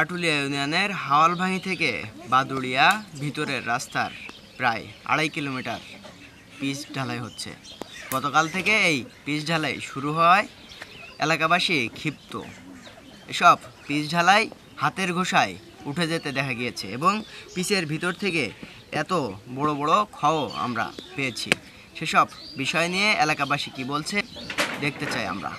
আটুলিয়া ইউনিয়নের হাওয়ালভাঙি থেকে বাদুড়িয়া ভিতরের রাস্তার প্রায় আড়াই কিলোমিটার পিচ ঢালাই হচ্ছে গতকাল থেকে এই পিচ ঢালাই শুরু হয় এলাকাবাসী ক্ষিপ্ত এসব পিচ ঢালাই হাতের ঘোষায় উঠে যেতে দেখা গিয়েছে এবং পিচের ভিতর থেকে এত বড় বড় ক্ষও আমরা পেয়েছি সেসব বিষয় নিয়ে এলাকাবাসী কি বলছে দেখতে চাই আমরা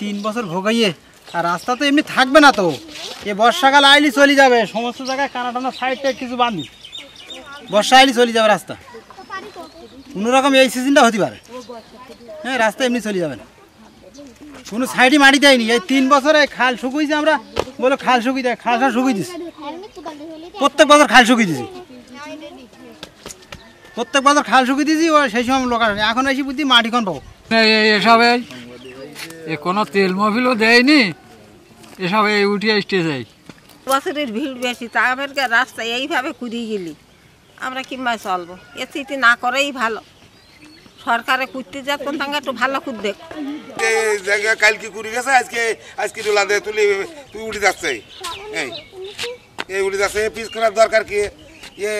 তিন বছর ভোগাইয়ে আর রাস্তা তো এমনি থাকবে না তো এ বর্ষাকাল আইলি চলে যাবে সমস্ত জায়গায় কানা টানা সাইড কিছু বাঁধি বর্ষা এলি চলে যাবে রাস্তা কোনোরকম এই সিজনটা হতে পারে হ্যাঁ রাস্তা এমনি চলে যাবে না কোনো সাইডে মাটি দেয়নি এই তিন বছরে খাল শুকুইছে আমরা বলো খাল শুকিয়ে দেয় খাল খাল শুকিয়ে দিছি প্রত্যেক বছর খাল শুকিয়ে দিছি প্রত্যেক বছর খাল শুকিয়ে দিছি ও সেই সময় লোক এখন এসে বুঝি মাটি কন পাবো এসব এ কোনো তেল মফিলও দেয়নি এসব এই উঠে স্টেজ এই বছরের ভিড় বেশি তা রাস্তা এইভাবে কুদিয়ে গেলি আমরা কিংবা চলবো এ চিঠি না করেই ভালো সরকারে করতে যাচ্ছেন তাঙ্গা একটু ভালো খুদ দেখ জায়গা কালকে কুড়ি গেছে আজকে আজকে ডোলা দে তুলি তুই উড়ে যাচ্ছে এই এই উড়ে যাচ্ছে পিস করার দরকার কি এ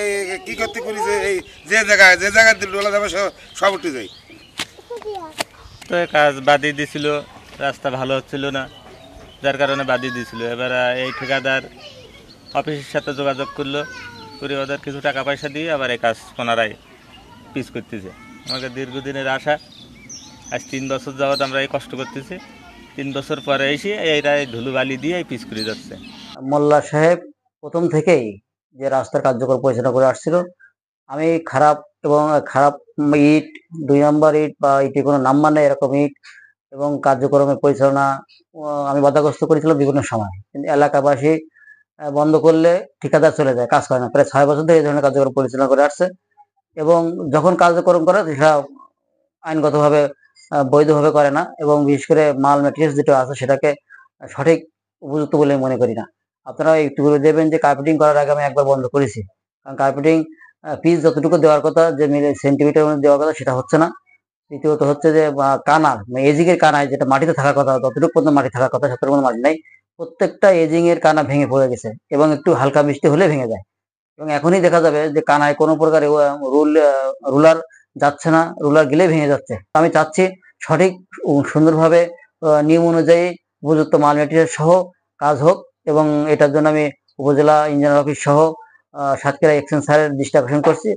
কি করতে করেছে এই যে জায়গায় যে জায়গায় ডোলা যাবে সব উঠে যায় তো কাজ বাদিয়ে দিছিল রাস্তা ভালো হচ্ছিল না যার কারণে বাদিয়ে দিছিল এবার এই ঠিকাদার অফিসের সাথে যোগাযোগ করলো করে ওদের কিছু টাকা পয়সা দিয়ে আবার এই কাজ ওনারাই পিস করতেছে আমাদের দীর্ঘদিনের আশা আজ তিন বছর যাবৎ আমরা এই কষ্ট করতেছি তিন বছর পরে এসে এইটা ধুলুবালি দিয়ে পিস করে যাচ্ছে মোল্লা সাহেব প্রথম থেকেই যে রাস্তার কার্যকর পরিচালনা করে আসছিল আমি খারাপ এবং খারাপ ইট দুই নম্বর ইট বা ইটে কোনো নাম্বার নেই এরকম ইট এবং কার্যক্রমের পরিচালনা আমি বাধাগ্রস্ত করেছিলাম বিভিন্ন সময় কিন্তু এলাকাবাসী বন্ধ করলে ঠিকাদার চলে যায় কাজ করে না প্রায় ছয় বছর ধরে এই ধরনের কার্যক্রম পরিচালনা করে আসছে এবং যখন কার্যক্রম করে সেটা আইনগতভাবে বৈধভাবে করে না এবং বিশেষ করে মাল মেটেরিয়াল যেটা আছে সেটাকে সঠিক উপযুক্ত বলে মনে করি না আপনারা একটু করে দেবেন যে কার্পেটিং করার আগে আমি একবার বন্ধ করেছি কারণ কার্পেটিং পিস যতটুকু দেওয়ার কথা যে মিলে সেন্টিমিটার দেওয়ার কথা সেটা হচ্ছে না দ্বিতীয়ত হচ্ছে যে কানার মানে এজিকের কানায় যেটা মাটিতে থাকার কথা ততটুকু পর্যন্ত মাটি থাকার কথা কোনো মাটি নাই প্রত্যেকটা এজিং এর কানা ভেঙে পড়ে গেছে এবং একটু হালকা বৃষ্টি হলে ভেঙে যায় এবং এখনই দেখা যাবে যে কানায় কোনো প্রকার রুল রুলার যাচ্ছে না রুলার গেলে ভেঙে যাচ্ছে আমি চাচ্ছি সঠিক সুন্দরভাবে নিয়ম অনুযায়ী উপযুক্ত মাল মেটেরিয়াল সহ কাজ হোক এবং এটার জন্য আমি উপজেলা ইঞ্জিনিয়ার অফিস সহ সাতক্ষীরা এক্সচেঞ্জ দৃষ্টি আকর্ষণ করছি